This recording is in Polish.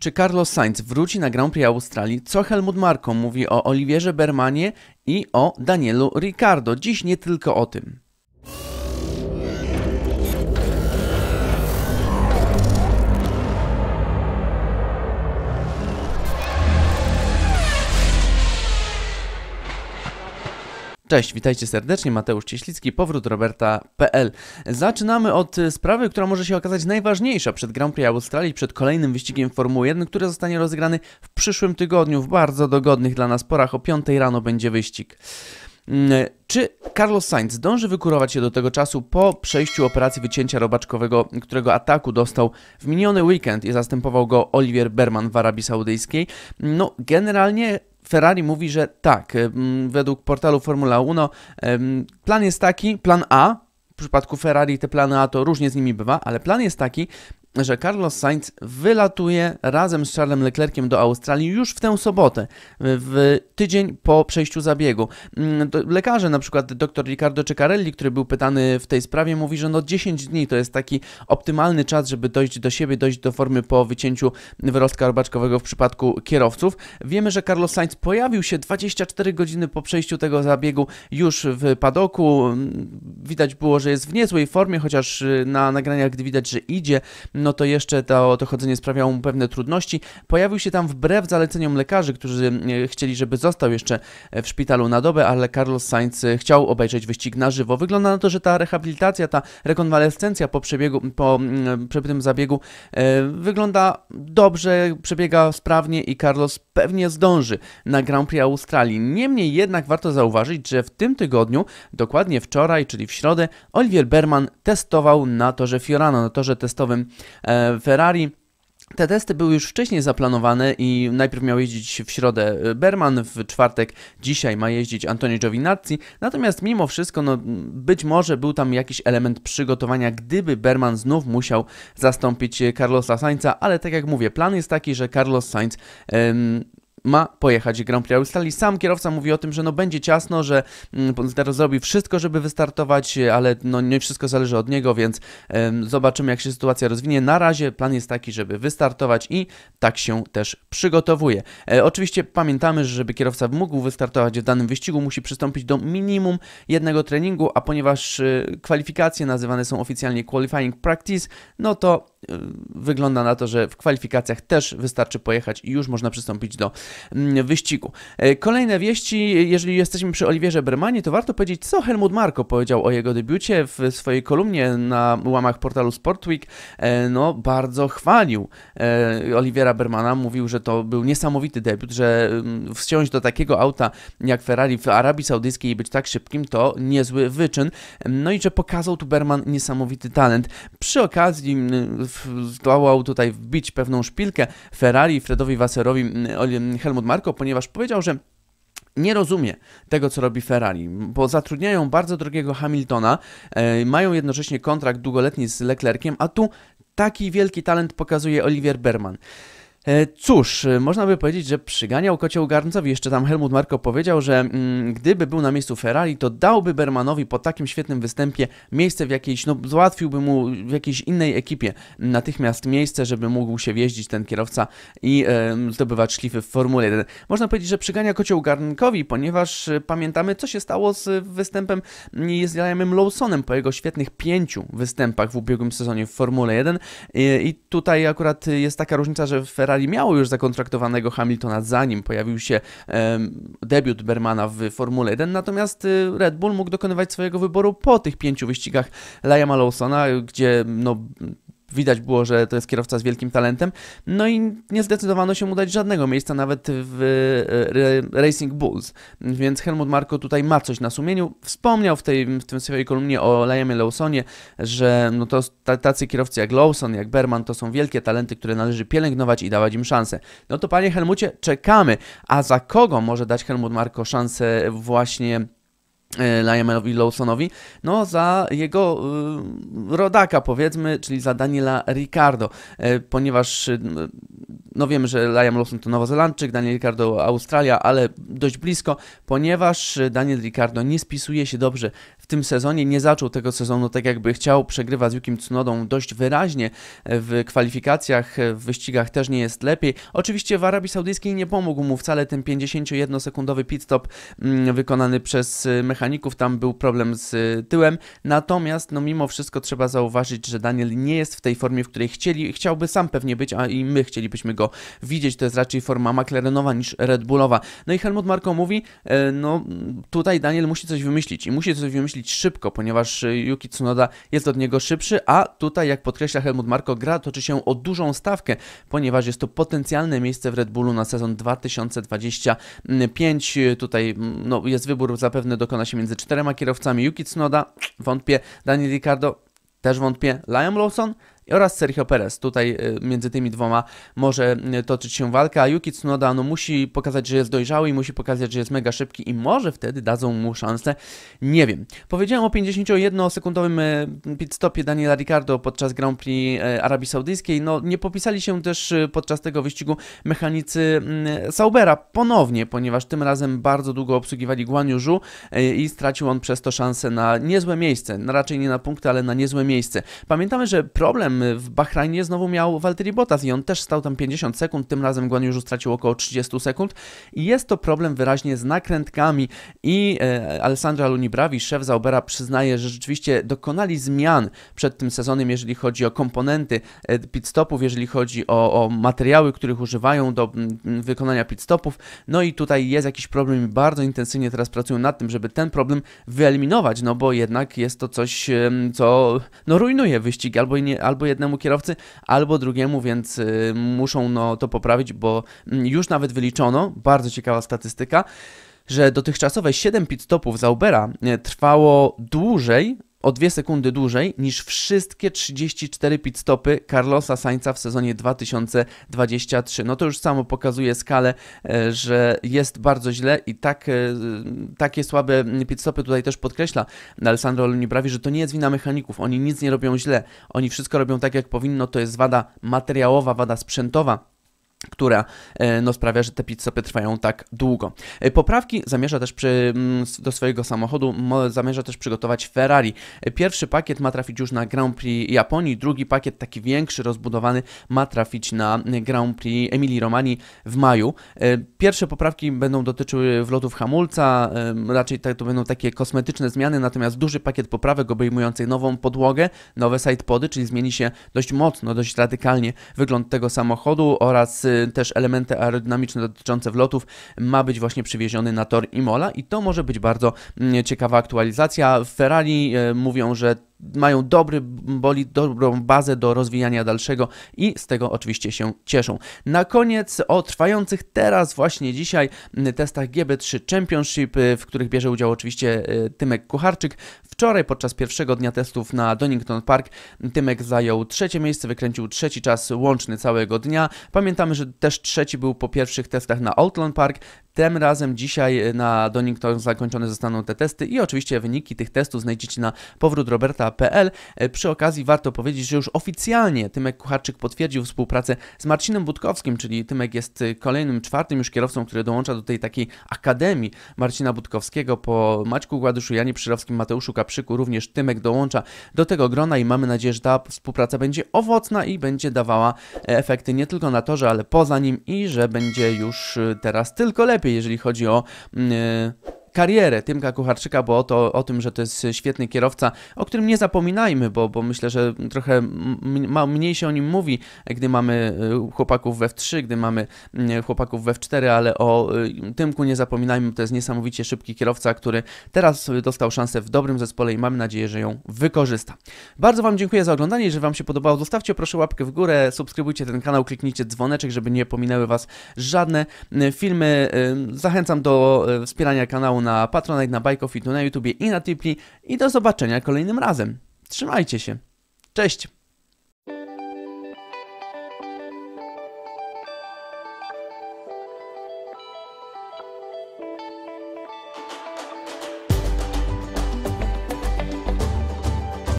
Czy Carlos Sainz wróci na Grand Prix Australii? Co Helmut Marko mówi o Olivierze Bermanie i o Danielu Ricardo? Dziś nie tylko o tym. Cześć, witajcie serdecznie, Mateusz Cieślicki, powrót Roberta.pl. Zaczynamy od e, sprawy, która może się okazać najważniejsza przed Grand Prix Australii, przed kolejnym wyścigiem Formuły 1, który zostanie rozegrany w przyszłym tygodniu w bardzo dogodnych dla nas porach. O 5 rano będzie wyścig. Mm, e, czy Carlos Sainz zdąży wykurować się do tego czasu po przejściu operacji wycięcia robaczkowego, którego ataku dostał w miniony weekend i zastępował go Oliver Berman w Arabii Saudyjskiej? No, generalnie Ferrari mówi, że tak, według portalu Formula 1 plan jest taki, plan A, w przypadku Ferrari te plany A to różnie z nimi bywa, ale plan jest taki, że Carlos Sainz wylatuje razem z Charlesem Leclerciem do Australii już w tę sobotę, w tydzień po przejściu zabiegu. Mm, lekarze, na przykład dr Riccardo Ceccarelli, który był pytany w tej sprawie, mówi, że no 10 dni to jest taki optymalny czas, żeby dojść do siebie, dojść do formy po wycięciu wyrostka robaczkowego w przypadku kierowców. Wiemy, że Carlos Sainz pojawił się 24 godziny po przejściu tego zabiegu już w padoku. Mm, widać było, że jest w niezłej formie, chociaż y, na nagraniach, gdy widać, że idzie, no to jeszcze to, to chodzenie sprawiało mu pewne trudności. Pojawił się tam wbrew zaleceniom lekarzy, którzy e, chcieli, żeby został jeszcze e, w szpitalu na dobę, ale Carlos Sainz e, chciał obejrzeć wyścig na żywo. Wygląda na to, że ta rehabilitacja, ta rekonwalescencja po przebiegu, po przebytym zabiegu e, wygląda dobrze, przebiega sprawnie i Carlos pewnie zdąży na Grand Prix Australii. Niemniej jednak warto zauważyć, że w tym tygodniu, dokładnie wczoraj, czyli w środę, Oliver Berman testował na torze Fiorano, na torze testowym E, Ferrari. Te testy były już wcześniej zaplanowane i najpierw miał jeździć w środę e, Berman, w czwartek dzisiaj ma jeździć Antonio Giovinazzi, natomiast mimo wszystko no, być może był tam jakiś element przygotowania, gdyby Berman znów musiał zastąpić e, Carlosa Sainza, ale tak jak mówię, plan jest taki, że Carlos Sainz ym, ma pojechać Grand Prix Australii. Sam kierowca mówi o tym, że no będzie ciasno, że mm, teraz zrobi wszystko, żeby wystartować, ale no nie wszystko zależy od niego, więc zobaczymy jak się sytuacja rozwinie. Na razie plan jest taki, żeby wystartować i tak się też przygotowuje. E, oczywiście pamiętamy, że żeby kierowca mógł wystartować w danym wyścigu, musi przystąpić do minimum jednego treningu, a ponieważ e, kwalifikacje nazywane są oficjalnie qualifying practice, no to e, wygląda na to, że w kwalifikacjach też wystarczy pojechać i już można przystąpić do Mm, wyścigu. E, kolejne wieści, jeżeli jesteśmy przy Oliwierze Bermanie, to warto powiedzieć, co Helmut Marko powiedział o jego debiucie w swojej kolumnie na łamach portalu Sportweek. E, no, bardzo chwalił e, Oliwiera Bermana, mówił, że to był niesamowity debiut, że mm, wsiąść do takiego auta jak Ferrari w Arabii Saudyjskiej i być tak szybkim, to niezły wyczyn. No i że pokazał tu Berman niesamowity talent. Przy okazji mm, zdołał tutaj wbić pewną szpilkę Ferrari, Fredowi Wasserowi, Helmut Marko, ponieważ powiedział, że nie rozumie tego, co robi Ferrari, bo zatrudniają bardzo drogiego Hamiltona, e, mają jednocześnie kontrakt długoletni z Leclerciem, a tu taki wielki talent pokazuje Olivier Berman. E, cóż, e, można by powiedzieć, że przyganiał kocioł garncowi. Jeszcze tam Helmut Marko powiedział, że mm, gdyby był na miejscu Ferrari, to dałby Bermanowi po takim świetnym występie miejsce w jakiejś, no załatwiłby mu w jakiejś innej ekipie natychmiast miejsce, żeby mógł się wjeździć ten kierowca i e, zdobywać szlify w Formule 1. Można powiedzieć, że przygania kocioł garnkowi, ponieważ e, pamiętamy, co się stało z występem z Liamem Lawsonem po jego świetnych pięciu występach w ubiegłym sezonie w Formule 1 e, i tutaj akurat jest taka różnica, że Ferrari Ferrari miało już zakontraktowanego Hamiltona, zanim pojawił się debiut Bermana w Formule 1, natomiast y, Red Bull mógł dokonywać swojego wyboru po tych pięciu wyścigach Liama Lawsona, gdzie no, widać było, że to jest kierowca z wielkim talentem. No i nie zdecydowano się mu dać żadnego miejsca nawet w e, Racing Bulls. Więc Helmut Marko tutaj ma coś na sumieniu. Wspomniał w tej w tym swojej kolumnie o Liamie Lawsonie, że no to tacy kierowcy jak Lawson, jak Berman to są wielkie talenty, które należy pielęgnować i dawać im szansę. No to panie Helmucie, czekamy. A za kogo może dać Helmut Marko szansę właśnie E, Liamelowi Lawsonowi, no za jego y, rodaka powiedzmy, czyli za Daniela Ricardo, e, ponieważ y, no wiemy, że Liam Lawson to Nowozelandczyk, Daniel Ricardo Australia, ale dość blisko, ponieważ Daniel Ricardo nie spisuje się dobrze w tym sezonie, nie zaczął tego sezonu tak jakby chciał, przegrywa z Yukim Tsunodą dość wyraźnie w kwalifikacjach, w wyścigach też nie jest lepiej. Oczywiście w Arabii Saudyjskiej nie pomógł mu wcale ten 51-sekundowy pit stop mm, wykonany przez mechanizm y, mechaników tam był problem z y, tyłem. Natomiast, no mimo wszystko trzeba zauważyć, że Daniel nie jest w tej formie, w której chcieli, chciałby sam pewnie być, a i my chcielibyśmy go widzieć. To jest raczej forma McLarenowa niż Red Bullowa. No i Helmut Marko mówi, y, no tutaj Daniel musi coś wymyślić i musi coś wymyślić szybko, ponieważ y, Yuki Tsunoda jest od niego szybszy, a tutaj, jak podkreśla Helmut Marko, gra toczy się o dużą stawkę, ponieważ jest to potencjalne miejsce w Red Bullu na sezon 2025. Tutaj mm, no, jest wybór, zapewne dokona się się między czterema kierowcami. Yuki Tsunoda, wątpię. Daniel Ricciardo, też wątpię. Liam Lawson, oraz Sergio Perez. Tutaj y, między tymi dwoma może y, toczyć się walka, a Yuki Tsunoda no, musi pokazać, że jest dojrzały i musi pokazać, że jest mega szybki i może wtedy dadzą mu szansę. Nie wiem. Powiedziałem o 51-sekundowym y, pitstopie Daniela Ricardo podczas Grand Prix Arabii Saudyjskiej. No, nie popisali się też podczas tego wyścigu mechanicy Saubera ponownie, ponieważ tym razem bardzo długo obsługiwali Guaniużu i stracił on przez to szansę na niezłe miejsce. No, raczej nie na punkty, ale na niezłe miejsce. Pamiętamy, że problem w Bahrajnie znowu miał Valtteri Bottas i on też stał tam 50 sekund, tym razem Guan już stracił około 30 sekund i jest to problem wyraźnie z nakrętkami i e, Alessandra Lunibravi, szef Zaubera, przyznaje, że rzeczywiście dokonali zmian przed tym sezonem, jeżeli chodzi o komponenty e, pitstopów, jeżeli chodzi o, o materiały, których używają do m, wykonania pitstopów, No i tutaj jest jakiś problem i bardzo intensywnie teraz pracują nad tym, żeby ten problem wyeliminować, no bo jednak jest to coś, co no, rujnuje wyścig albo, nie, albo jednemu kierowcy, albo drugiemu, więc y, muszą no, to poprawić, bo mm, już nawet wyliczono, bardzo ciekawa statystyka, że dotychczasowe 7 pit stopów za Ubera y, trwało dłużej o dwie sekundy dłużej niż wszystkie 34 pit stopy Carlosa Sainza w sezonie 2023. No to już samo pokazuje skalę, e, że jest bardzo źle i tak, e, takie słabe pit stopy tutaj też podkreśla Alessandro Lunibrawi, że to nie jest wina mechaników, oni nic nie robią źle, oni wszystko robią tak jak powinno, to jest wada materiałowa, wada sprzętowa która e, no, sprawia, że te pit-stopy trwają tak długo. E, poprawki zamierza też przy, mm, do swojego samochodu, zamierza też przygotować Ferrari. E, pierwszy pakiet ma trafić już na Grand Prix Japonii, drugi pakiet, taki większy, rozbudowany, ma trafić na Grand Prix Emilii Romani w maju. Pierwsze poprawki będą dotyczyły wlotów hamulca, raczej tak, to będą takie kosmetyczne zmiany, natomiast duży pakiet poprawek obejmujący nową podłogę, nowe sidepody, czyli zmieni się dość mocno, dość radykalnie wygląd tego samochodu oraz też elementy aerodynamiczne dotyczące wlotów, ma być właśnie przywieziony na tor Imola i to może być bardzo mm, ciekawa aktualizacja. W Ferrari e, mówią, że mają dobry boli dobrą bazę do rozwijania dalszego i z tego oczywiście się cieszą. Na koniec o trwających teraz właśnie dzisiaj testach GB3 Championship, w których bierze udział oczywiście e, Tymek Kucharczyk. Wczoraj podczas pierwszego dnia testów na Donington Park Tymek zajął trzecie miejsce, wykręcił trzeci czas łączny całego dnia. Pamiętamy, że też trzeci był po pierwszych testach na Outland Park. Tym razem dzisiaj e, na Donington zakończone zostaną te testy i oczywiście wyniki tych testów znajdziecie na powrót Roberta Kucharczyka.pl. Przy okazji warto powiedzieć, że już oficjalnie Tymek Kucharczyk potwierdził współpracę z Marcinem Budkowskim, czyli Tymek jest kolejnym, czwartym już kierowcą, który dołącza do tej takiej akademii Marcina Budkowskiego po Maćku Gładuszu, Janie Przyrowskim, Mateuszu Kaprzyku, również Tymek dołącza do tego grona i mamy nadzieję, że ta współpraca będzie owocna i będzie dawała efekty nie tylko na torze, ale poza nim i że będzie już teraz tylko lepiej, jeżeli chodzi o... Yy karierę Tymka Kucharczyka, bo o, to, o tym, że to jest świetny kierowca, o którym nie zapominajmy, bo, bo myślę, że trochę mniej się o nim mówi, gdy mamy y, chłopaków w F3, gdy mamy y, chłopaków w F4, ale o y, Tymku nie zapominajmy, to jest niesamowicie szybki kierowca, który teraz dostał szansę w dobrym zespole i mam nadzieję, że ją wykorzysta. Bardzo Wam dziękuję za oglądanie, jeżeli Wam się podobało, zostawcie proszę łapkę w górę, subskrybujcie ten kanał, kliknijcie dzwoneczek, żeby nie pominęły Was żadne filmy. Zachęcam do wspierania kanału na Patronite, na Bajkofitu, na YouTubie i na Tipli i do zobaczenia kolejnym razem. Trzymajcie się. Cześć!